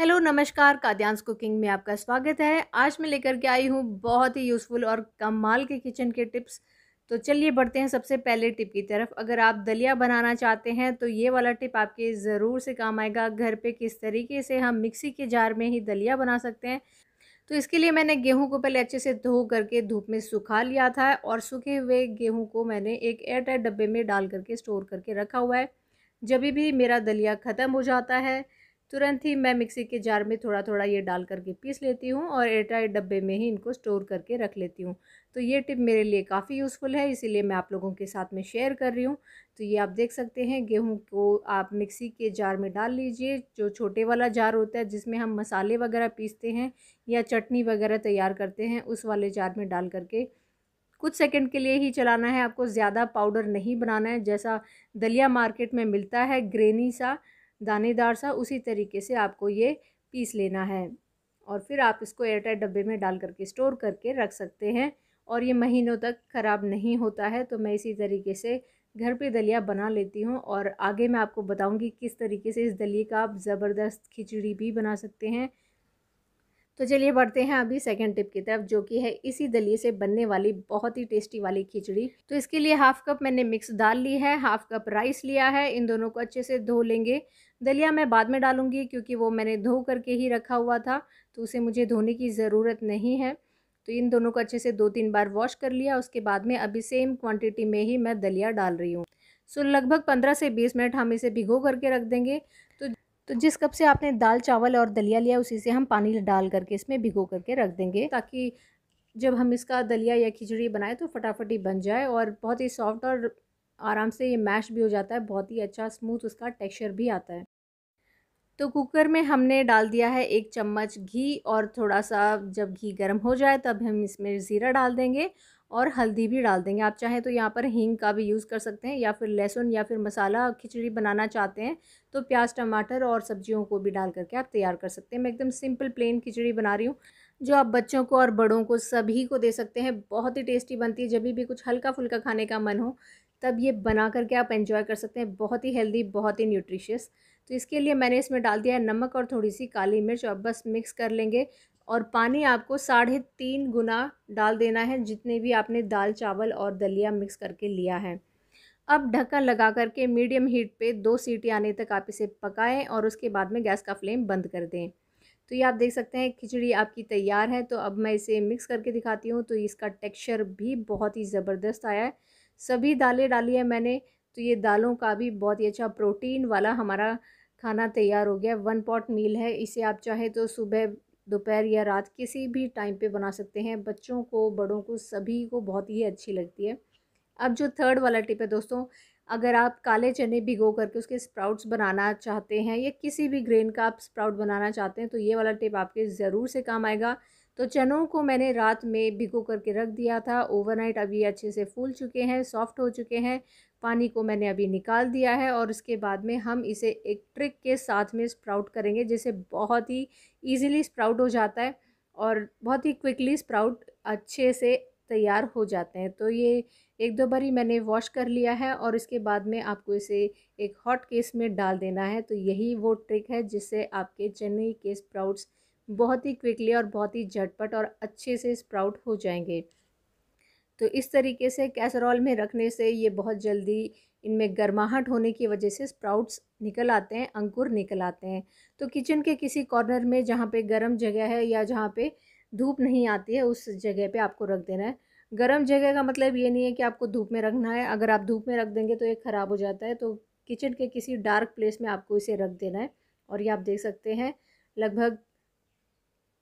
hello नमस्कार काद्यांस cooking में आपका स्वागत है आज मैं लेकर के आई हूँ बहुत ही यूज़फुल और कमाल के किचन के टिप्स तो चलिए बढ़ते हैं सबसे पहले टिप की तरफ अगर आप दलिया बनाना चाहते हैं तो ये वाला टिप आपके ज़रूर से काम आएगा घर पे किस तरीके से हम मिक्सी के जार में ही दलिया बना सकते हैं तो इसके लिए मैंने गेहूं को पहले अच्छे से धो करके धूप में सुखा लिया था और सूखे हुए गेहूं को मैंने एक एयरटाइट डब्बे में डाल करके स्टोर करके रखा हुआ है जब भी मेरा दलिया ख़त्म हो जाता है तुरंत ही मैं मिक्सी के जार में थोड़ा थोड़ा ये डाल करके पीस लेती हूँ और एयरटाइट डब्बे में ही इनको स्टोर करके रख लेती हूँ तो ये टिप मेरे लिए काफ़ी यूज़फुल है इसीलिए मैं आप लोगों के साथ में शेयर कर रही हूँ तो ये आप देख सकते हैं गेहूँ को आप मिक्सी के जार में डाल लीजिए जो छोटे वाला जार होता है जिसमें हम मसाले वगैरह पीसते हैं या चटनी वगैरह तैयार करते हैं उस वाले जार में डाल करके कुछ सेकंड के लिए ही चलाना है आपको ज़्यादा पाउडर नहीं बनाना है जैसा दलिया मार्केट में मिलता है ग्रेनी सा दानेदार सा उसी तरीके से आपको ये पीस लेना है और फिर आप इसको एयरटाइट डब्बे में डाल करके स्टोर करके रख सकते हैं और ये महीनों तक ख़राब नहीं होता है तो मैं इसी तरीके से घर पे दलिया बना लेती हूँ और आगे मैं आपको बताऊँगी किस तरीके से इस दलिए का आप ज़बरदस्त खिचड़ी भी बना सकते हैं तो चलिए बढ़ते हैं अभी सेकंड टिप की तरफ जो कि है इसी दलिए से बनने वाली बहुत ही टेस्टी वाली खिचड़ी तो इसके लिए हाफ कप मैंने मिक्स दाल ली है हाफ कप राइस लिया है इन दोनों को अच्छे से धो लेंगे दलिया मैं बाद में डालूंगी क्योंकि वो मैंने धो करके ही रखा हुआ था तो उसे मुझे धोने की ज़रूरत नहीं है तो इन दोनों को अच्छे से दो तीन बार वॉश कर लिया उसके बाद में अभी सेम क्वान्टिटी में ही मैं दलिया डाल रही हूँ सो लगभग पंद्रह से बीस मिनट हम इसे भिगो करके रख देंगे तो जिस कप से आपने दाल चावल और दलिया लिया उसी से हम पानी डाल करके इसमें भिगो करके रख देंगे ताकि जब हम इसका दलिया या खिचड़ी बनाए तो फटाफट ही बन जाए और बहुत ही सॉफ्ट और आराम से ये मैश भी हो जाता है बहुत ही अच्छा स्मूथ उसका टेक्सचर भी आता है तो कुकर में हमने डाल दिया है एक चम्मच घी और थोड़ा सा जब घी गर्म हो जाए तब हम इसमें ज़ीरा डाल देंगे और हल्दी भी डाल देंगे आप चाहें तो यहाँ पर हींग का भी यूज़ कर सकते हैं या फिर लहसुन या फिर मसाला खिचड़ी बनाना चाहते हैं तो प्याज टमाटर और सब्जियों को भी डाल करके आप तैयार कर सकते हैं मैं एकदम सिंपल प्लेन खिचड़ी बना रही हूँ जो आप बच्चों को और बड़ों को सभी को दे सकते हैं बहुत ही टेस्टी बनती है जब भी कुछ हल्का फुल्का खाने का मन हो तब ये बना करके आप इन्जॉय कर सकते हैं बहुत ही हेल्दी बहुत ही न्यूट्रिशियस तो इसके लिए मैंने इसमें डाल दिया है नमक और थोड़ी सी काली मिर्च और बस मिक्स कर लेंगे और पानी आपको साढ़े तीन गुना डाल देना है जितने भी आपने दाल चावल और दलिया मिक्स करके लिया है अब ढक्कन लगा करके मीडियम हीट पे दो सीटी आने तक आप इसे पकाएं और उसके बाद में गैस का फ्लेम बंद कर दें तो ये आप देख सकते हैं खिचड़ी आपकी तैयार है तो अब मैं इसे मिक्स करके दिखाती हूँ तो इसका टेक्स्चर भी बहुत ही ज़बरदस्त आया है सभी दालें डाली है मैंने तो ये दालों का भी बहुत ही अच्छा प्रोटीन वाला हमारा खाना तैयार हो गया वन पॉट मील है इसे आप चाहे तो सुबह दोपहर या रात किसी भी टाइम पे बना सकते हैं बच्चों को बड़ों को सभी को बहुत ही अच्छी लगती है अब जो थर्ड वाला टिप है दोस्तों अगर आप काले चने भिगो करके उसके स्प्राउट्स बनाना चाहते हैं या किसी भी ग्रेन का आप स्प्राउट बनाना चाहते हैं तो ये वाला टिप आपके ज़रूर से काम आएगा तो चनों को मैंने रात में भिगो करके रख दिया था ओवरनाइट अभी अच्छे से फूल चुके हैं सॉफ्ट हो चुके हैं पानी को मैंने अभी निकाल दिया है और उसके बाद में हम इसे एक ट्रिक के साथ में स्प्राउट करेंगे जिसे बहुत ही इजीली स्प्राउट हो जाता है और बहुत ही क्विकली स्प्राउट अच्छे से तैयार हो जाते हैं तो ये एक दो बारी मैंने वॉश कर लिया है और इसके बाद में आपको इसे एक हॉट केस में डाल देना है तो यही वो ट्रिक है जिससे आपके चेन्नई के स्प्राउट्स बहुत ही क्विकली और बहुत ही झटपट और अच्छे से स्प्राउट हो जाएंगे तो इस तरीके से कैसरॉल में रखने से ये बहुत जल्दी इनमें गर्माहट होने की वजह से स्प्राउट्स निकल आते हैं अंकुर निकल आते हैं तो किचन के किसी कॉर्नर में जहाँ पे गर्म जगह है या जहाँ पे धूप नहीं आती है उस जगह पे आपको रख देना है गर्म जगह का मतलब ये नहीं है कि आपको धूप में रखना है अगर आप धूप में रख देंगे तो ये ख़राब हो जाता है तो किचन के किसी डार्क प्लेस में आपको इसे रख देना है और ये आप देख सकते हैं लगभग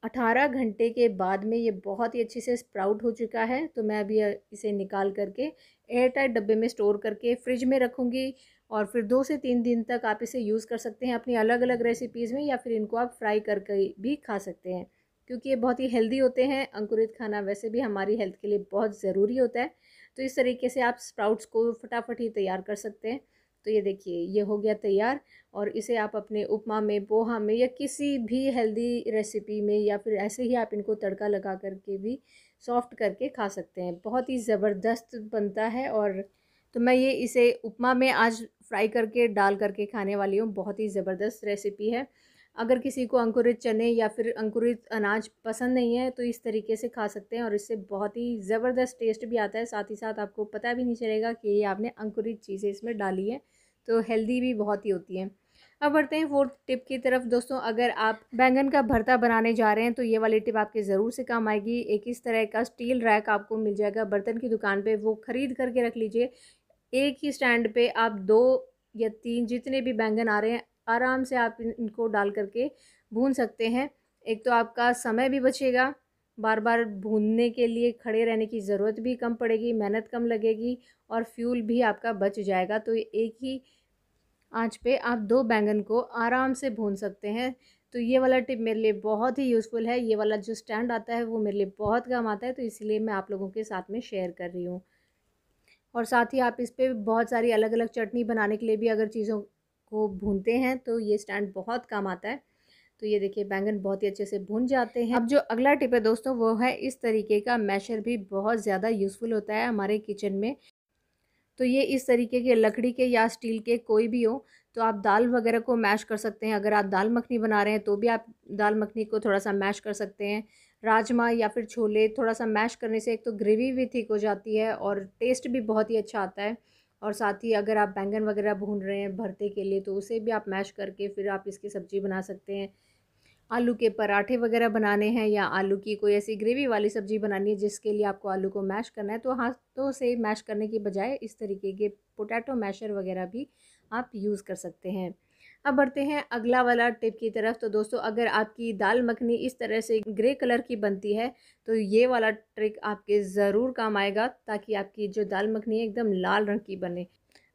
18 घंटे के बाद में ये बहुत ही अच्छे से स्प्राउट हो चुका है तो मैं अभी इसे निकाल करके एयर टाइट डब्बे में स्टोर करके फ्रिज में रखूँगी और फिर दो से तीन दिन तक आप इसे यूज़ कर सकते हैं अपनी अलग अलग रेसिपीज़ में या फिर इनको आप फ्राई करके भी खा सकते हैं क्योंकि ये बहुत ही हेल्दी होते हैं अंकुरित खाना वैसे भी हमारी हेल्थ के लिए बहुत ज़रूरी होता है तो इस तरीके से आप स्प्राउट्स को फटाफट ही तैयार कर सकते हैं तो ये देखिए ये हो गया तैयार और इसे आप अपने उपमा में पोहा में या किसी भी हेल्दी रेसिपी में या फिर ऐसे ही आप इनको तड़का लगा करके भी सॉफ्ट करके खा सकते हैं बहुत ही ज़बरदस्त बनता है और तो मैं ये इसे उपमा में आज फ्राई करके डाल करके खाने वाली हूँ बहुत ही ज़बरदस्त रेसिपी है अगर किसी को अंकुरित चने या फिर अंकुरित अनाज पसंद नहीं है तो इस तरीके से खा सकते हैं और इससे बहुत ही ज़बरदस्त टेस्ट भी आता है साथ ही साथ आपको पता भी नहीं चलेगा कि ये आपने अंकुरित चीज़ें इसमें डाली हैं तो हेल्दी भी बहुत ही होती है अब बढ़ते हैं फोर्थ टिप की तरफ दोस्तों अगर आप बैंगन का भरता बनाने जा रहे हैं तो ये वाली टिप आपके ज़रूर से काम आएगी एक इस तरह का स्टील रैक आपको मिल जाएगा बर्तन की दुकान पे वो ख़रीद करके रख लीजिए एक ही स्टैंड पे आप दो या तीन जितने भी बैंगन आ रहे हैं आराम से आप इनको डाल करके भून सकते हैं एक तो आपका समय भी बचेगा बार बार भूनने के लिए खड़े रहने की ज़रूरत भी कम पड़ेगी मेहनत कम लगेगी और फ्यूल भी आपका बच जाएगा तो एक ही आँच पे आप दो बैंगन को आराम से भून सकते हैं तो ये वाला टिप मेरे लिए बहुत ही यूज़फुल है ये वाला जो स्टैंड आता है वो मेरे लिए बहुत काम आता है तो इसीलिए मैं आप लोगों के साथ में शेयर कर रही हूँ और साथ ही आप इस पर बहुत सारी अलग अलग चटनी बनाने के लिए भी अगर चीज़ों को भूनते हैं तो ये स्टैंड बहुत काम आता है तो ये देखिए बैंगन बहुत ही अच्छे से भून जाते हैं अब जो अगला टिप है दोस्तों वो है इस तरीके का मैशर भी बहुत ज़्यादा यूज़फुल होता है हमारे किचन में तो ये इस तरीके के लकड़ी के या स्टील के कोई भी हो तो आप दाल वगैरह को मैश कर सकते हैं अगर आप दाल मखनी बना रहे हैं तो भी आप दाल मखनी को थोड़ा सा मैश कर सकते हैं राजमा या फिर छोले थोड़ा सा मैश करने से एक तो ग्रेवी भी ठीक हो जाती है और टेस्ट भी बहुत ही अच्छा आता है और साथ ही अगर आप बैंगन वगैरह भून रहे हैं भरते के लिए तो उसे भी आप मैश करके फिर आप इसकी सब्ज़ी बना सकते हैं आलू के पराठे वगैरह बनाने हैं या आलू की कोई ऐसी ग्रेवी वाली सब्ज़ी बनानी है जिसके लिए आपको आलू को मैश करना है तो हाथों से मैश करने की बजाय इस तरीके के पोटैटो मैशर वगैरह भी आप यूज़ कर सकते हैं अब बढ़ते हैं अगला वाला टिप की तरफ तो दोस्तों अगर आपकी दाल मखनी इस तरह से ग्रे कलर की बनती है तो ये वाला ट्रिक आपके ज़रूर काम आएगा ताकि आपकी जो दाल मखनी है एकदम लाल रंग की बने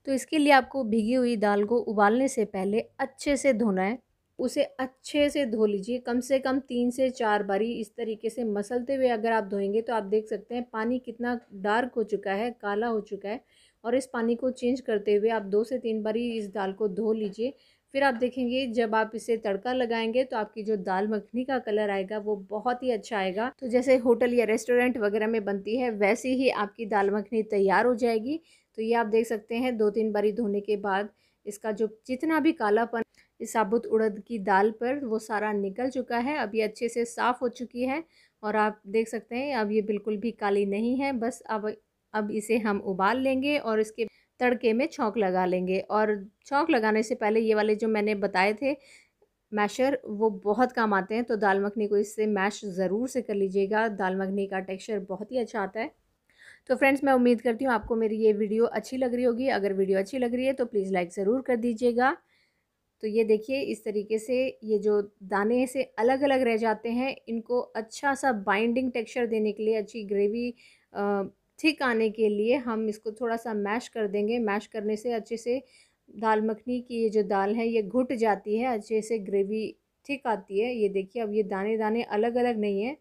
तो इसके लिए आपको भीगी हुई दाल को उबालने से पहले अच्छे से धोना है उसे अच्छे से धो लीजिए कम से कम तीन से चार बारी इस तरीके से मसलते हुए अगर आप धोएंगे तो आप देख सकते हैं पानी कितना डार्क हो चुका है काला हो चुका है और इस पानी को चेंज करते हुए आप दो से तीन बारी इस दाल को धो लीजिए फिर आप देखेंगे जब आप इसे तड़का लगाएंगे तो आपकी जो दाल मखनी का कलर आएगा वो बहुत ही अच्छा आएगा तो जैसे होटल या रेस्टोरेंट वगैरह में बनती है वैसे ही आपकी दाल मखनी तैयार हो जाएगी तो ये आप देख सकते हैं दो तीन बारी धोने के बाद इसका जो जितना भी कालापन इस साबुत उड़द की दाल पर वो सारा निकल चुका है अब ये अच्छे से साफ़ हो चुकी है और आप देख सकते हैं अब ये बिल्कुल भी काली नहीं है बस अब अब इसे हम उबाल लेंगे और इसके तड़के में छौंक लगा लेंगे और छौंक लगाने से पहले ये वाले जो मैंने बताए थे मैशर वो बहुत काम आते हैं तो दाल मखनी को इससे मैश ज़रूर से कर लीजिएगा दाल मखनी का टेक्सचर बहुत ही अच्छा आता है तो फ्रेंड्स मैं उम्मीद करती हूँ आपको मेरी ये वीडियो अच्छी लग रही होगी अगर वीडियो अच्छी लग रही है तो प्लीज़ लाइक ज़रूर कर दीजिएगा तो ये देखिए इस तरीके से ये जो दाने से अलग अलग रह जाते हैं इनको अच्छा सा बाइंडिंग टेक्सचर देने के लिए अच्छी ग्रेवी थिक आने के लिए हम इसको थोड़ा सा मैश कर देंगे मैश करने से अच्छे से दाल मखनी की ये जो दाल है ये घुट जाती है अच्छे से ग्रेवी थिक आती है ये देखिए अब ये दाने दाने अलग अलग नहीं है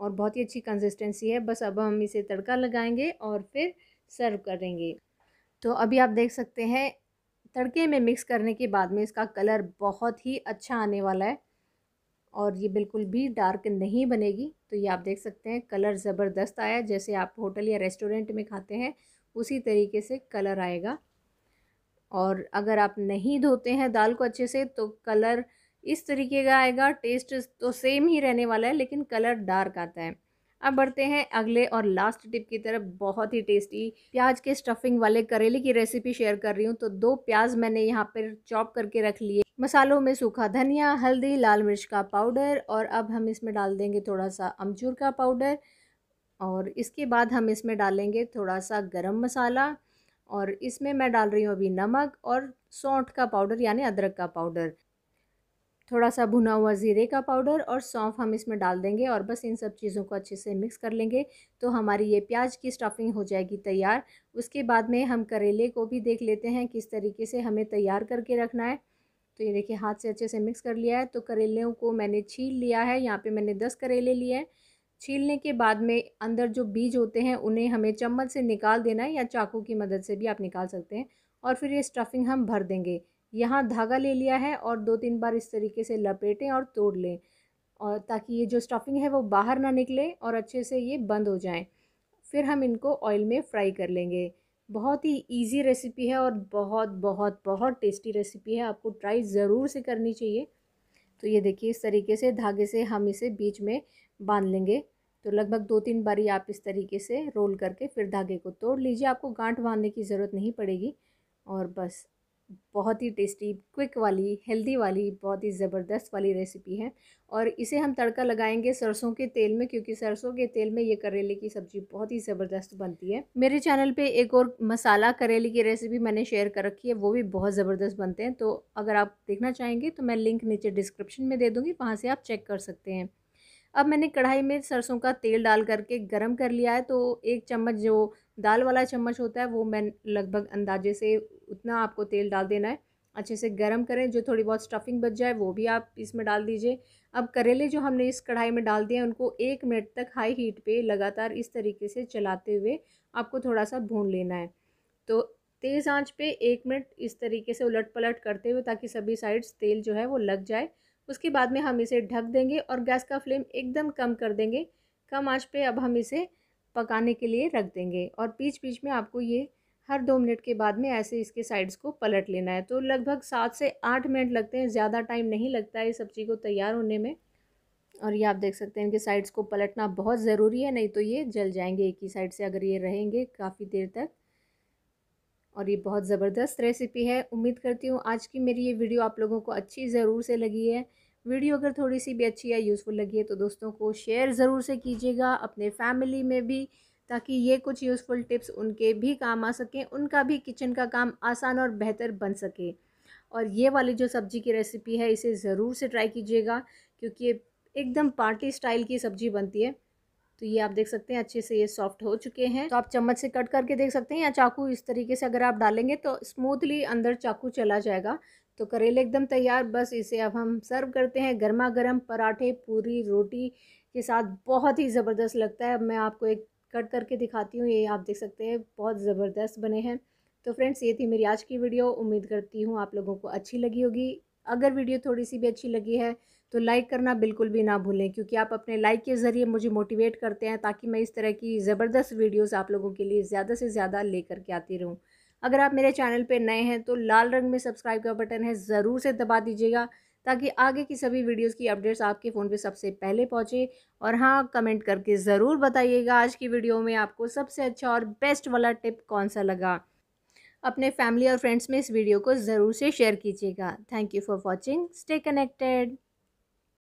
और बहुत ही अच्छी कंसिस्टेंसी है बस अब हम इसे तड़का लगाएंगे और फिर सर्व करेंगे तो अभी आप देख सकते हैं तड़के में मिक्स करने के बाद में इसका कलर बहुत ही अच्छा आने वाला है और ये बिल्कुल भी डार्क नहीं बनेगी तो ये आप देख सकते हैं कलर ज़बरदस्त आया जैसे आप होटल या रेस्टोरेंट में खाते हैं उसी तरीके से कलर आएगा और अगर आप नहीं धोते हैं दाल को अच्छे से तो कलर इस तरीके का आएगा टेस्ट तो सेम ही रहने वाला है लेकिन कलर डार्क आता है अब बढ़ते हैं अगले और लास्ट टिप की तरफ बहुत ही टेस्टी प्याज के स्टफिंग वाले करेले की रेसिपी शेयर कर रही हूँ तो दो प्याज मैंने यहाँ पर चॉप करके रख लिए मसालों में सूखा धनिया हल्दी लाल मिर्च का पाउडर और अब हम इसमें डाल देंगे थोड़ा सा अमचूर का पाउडर और इसके बाद हम इसमें डालेंगे थोड़ा सा गरम मसाला और इसमें मैं डाल रही हूँ अभी नमक और सौंठ का पाउडर यानी अदरक का पाउडर थोड़ा सा भुना हुआ ज़ीरे का पाउडर और सौंफ हम इसमें डाल देंगे और बस इन सब चीज़ों को अच्छे से मिक्स कर लेंगे तो हमारी ये प्याज की स्टफिंग हो जाएगी तैयार उसके बाद में हम करेले को भी देख लेते हैं किस तरीके से हमें तैयार करके रखना है तो ये देखिए हाथ से अच्छे से मिक्स कर लिया है तो करेलों को मैंने छील लिया है यहाँ पर मैंने दस करेले लिए हैं छीलने के बाद में अंदर जो बीज होते हैं उन्हें हमें चम्मच से निकाल देना है या चाकू की मदद से भी आप निकाल सकते हैं और फिर ये स्टफिंग हम भर देंगे यहाँ धागा ले लिया है और दो तीन बार इस तरीके से लपेटें और तोड़ लें और ताकि ये जो स्टफिंग है वो बाहर ना निकले और अच्छे से ये बंद हो जाए फिर हम इनको ऑयल में फ्राई कर लेंगे बहुत ही इजी रेसिपी है और बहुत बहुत बहुत टेस्टी रेसिपी है आपको ट्राई ज़रूर से करनी चाहिए तो ये देखिए इस तरीके से धागे से हम इसे बीच में बांध लेंगे तो लगभग दो तीन बारी आप इस तरीके से रोल करके फिर धागे को तोड़ लीजिए आपको गांठ बांधने की ज़रूरत नहीं पड़ेगी और बस बहुत ही टेस्टी क्विक वाली हेल्दी वाली बहुत ही ज़बरदस्त वाली रेसिपी है और इसे हम तड़का लगाएंगे सरसों के तेल में क्योंकि सरसों के तेल में ये करेले की सब्ज़ी बहुत ही ज़बरदस्त बनती है मेरे चैनल पे एक और मसाला करेले की रेसिपी मैंने शेयर कर रखी है वो भी बहुत ज़बरदस्त बनते हैं तो अगर आप देखना चाहेंगे तो मैं लिंक नीचे डिस्क्रिप्शन में दे दूँगी वहाँ से आप चेक कर सकते हैं अब मैंने कढ़ाई में सरसों का तेल डाल करके गरम कर लिया है तो एक चम्मच जो दाल वाला चम्मच होता है वो मैं लगभग अंदाजे से उतना आपको तेल डाल देना है अच्छे से गरम करें जो थोड़ी बहुत स्टफिंग बच जाए वो भी आप इसमें डाल दीजिए अब करेले जो हमने इस कढ़ाई में डाल दिए उनको एक मिनट तक हाई हीट पे लगातार इस तरीके से चलाते हुए आपको थोड़ा सा भून लेना है तो तेज़ आंच पे एक मिनट इस तरीके से उलट पलट करते हुए ताकि सभी साइड्स तेल जो है वो लग जाए उसके बाद में हम इसे ढक देंगे और गैस का फ्लेम एकदम कम कर देंगे कम आंच पे अब हम इसे पकाने के लिए रख देंगे और बीच बीच में आपको ये हर दो मिनट के बाद में ऐसे इसके साइड्स को पलट लेना है तो लगभग सात से आठ मिनट लगते हैं ज़्यादा टाइम नहीं लगता है सब्ज़ी को तैयार होने में और ये आप देख सकते हैं इनके साइड्स को पलटना बहुत ज़रूरी है नहीं तो ये जल जाएंगे एक ही साइड से अगर ये रहेंगे काफ़ी देर तक और ये बहुत ज़बरदस्त रेसिपी है उम्मीद करती हूँ आज की मेरी ये वीडियो आप लोगों को अच्छी ज़रूर से लगी है वीडियो अगर थोड़ी सी भी अच्छी या यूज़फुल लगी है तो दोस्तों को शेयर ज़रूर से कीजिएगा अपने फैमिली में भी ताकि ये कुछ यूज़फुल टिप्स उनके भी काम आ सकें उनका भी किचन का काम आसान और बेहतर बन सके और ये वाली जो सब्ज़ी की रेसिपी है इसे ज़रूर से ट्राई कीजिएगा क्योंकि एकदम पार्टी स्टाइल की सब्ज़ी बनती है तो ये आप देख सकते हैं अच्छे से ये सॉफ्ट हो चुके हैं तो आप चम्मच से कट करके देख सकते हैं या चाकू इस तरीके से अगर आप डालेंगे तो स्मूथली अंदर चाकू चला जाएगा तो करेले एकदम तैयार बस इसे अब हम सर्व करते हैं गर्मा गर्म पराठे पूरी रोटी के साथ बहुत ही ज़बरदस्त लगता है मैं आपको एक कट करके दिखाती हूँ ये आप देख सकते हैं बहुत ज़बरदस्त बने हैं तो फ्रेंड्स ये थी मेरी आज की वीडियो उम्मीद करती हूँ आप लोगों को अच्छी लगी होगी अगर वीडियो थोड़ी सी भी अच्छी लगी है तो लाइक करना बिल्कुल भी ना भूलें क्योंकि आप अपने लाइक के ज़रिए मुझे मोटिवेट करते हैं ताकि मैं इस तरह की ज़बरदस्त वीडियोज़ आप लोगों के लिए ज़्यादा से ज़्यादा लेकर के आती रहूँ अगर आप मेरे चैनल पर नए हैं तो लाल रंग में सब्सक्राइब का बटन है ज़रूर से दबा दीजिएगा ताकि आगे की सभी वीडियोस की अपडेट्स आपके फ़ोन पे सबसे पहले पहुँचे और हाँ कमेंट करके ज़रूर बताइएगा आज की वीडियो में आपको सबसे अच्छा और बेस्ट वाला टिप कौन सा लगा अपने फैमिली और फ्रेंड्स में इस वीडियो को ज़रूर से शेयर कीजिएगा thank you for watching stay connected